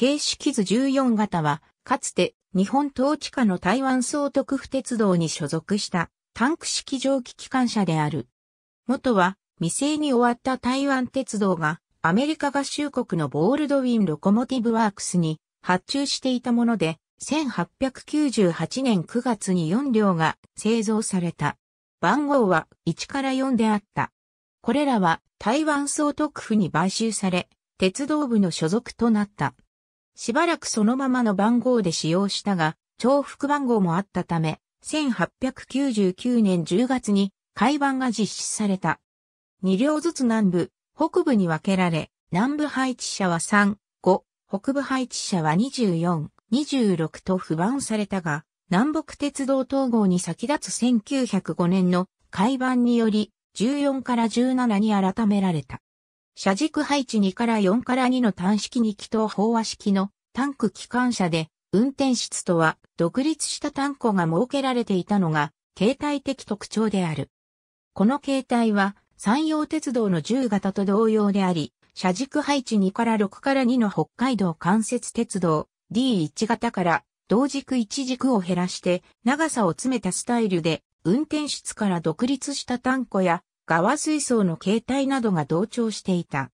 形式図14型は、かつて日本統治下の台湾総督府鉄道に所属したタンク式蒸気機関車である。元は未成に終わった台湾鉄道がアメリカ合衆国のボールドウィン・ロコモティブワークスに発注していたもので、1898年9月に4両が製造された。番号は1から4であった。これらは台湾総督府に買収され、鉄道部の所属となった。しばらくそのままの番号で使用したが、重複番号もあったため、1899年10月に改版が実施された。2両ずつ南部、北部に分けられ、南部配置者は3、5、北部配置者は24、26と不番されたが、南北鉄道統合に先立つ1905年の改版により、14から17に改められた。車軸配置2から4から2の単式2気筒飽和式のタンク機関車で、運転室とは独立したタンクが設けられていたのが、形態的特徴である。この形態は、山陽鉄道の10型と同様であり、車軸配置2から6から2の北海道関節鉄道 D1 型から同軸1軸を減らして長さを詰めたスタイルで運転室から独立したタンコや側水槽の形態などが同調していた。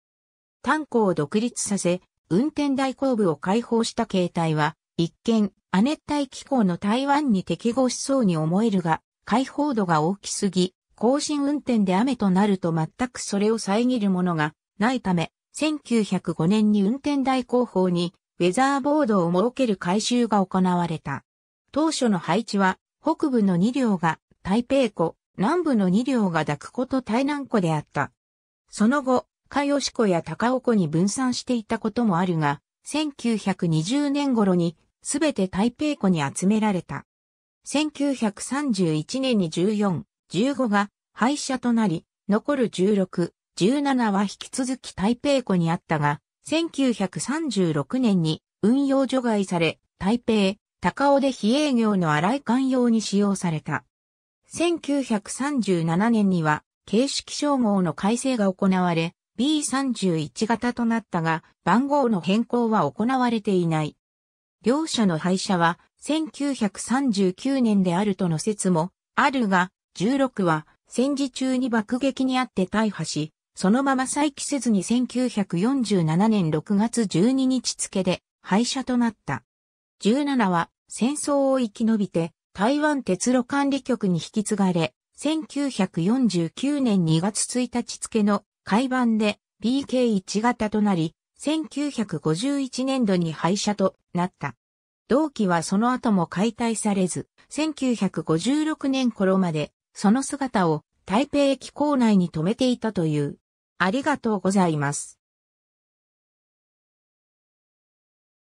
タンクを独立させ、運転台後部を開放した形態は、一見、亜熱帯気候の台湾に適合しそうに思えるが、開放度が大きすぎ、更新運転で雨となると全くそれを遮るものがないため、1905年に運転台後方にウェザーボードを設ける改修が行われた。当初の配置は北部の2両が台北湖、南部の2両が抱くこと台南湖であった。その後、かよし湖や高尾湖に分散していたこともあるが、1920年頃にすべて台北湖に集められた。1931年に14、15が廃車となり、残る16、17は引き続き台北湖にあったが、1936年に運用除外され、台北、高尾で非営業の荒い寛容に使用された。1937年には形式称号の改正が行われ、B31 型となったが、番号の変更は行われていない。両者の廃車は1939年であるとの説もあるが、16は戦時中に爆撃にあって大破し、そのまま再起せずに1947年6月12日付で廃車となった。17は戦争を生き延びて台湾鉄路管理局に引き継がれ、1949年2月1日付の改版で PK1 型となり、1951年度に廃車となった。同期はその後も解体されず、1956年頃までその姿を台北駅構内に止めていたという。ありがとうございます。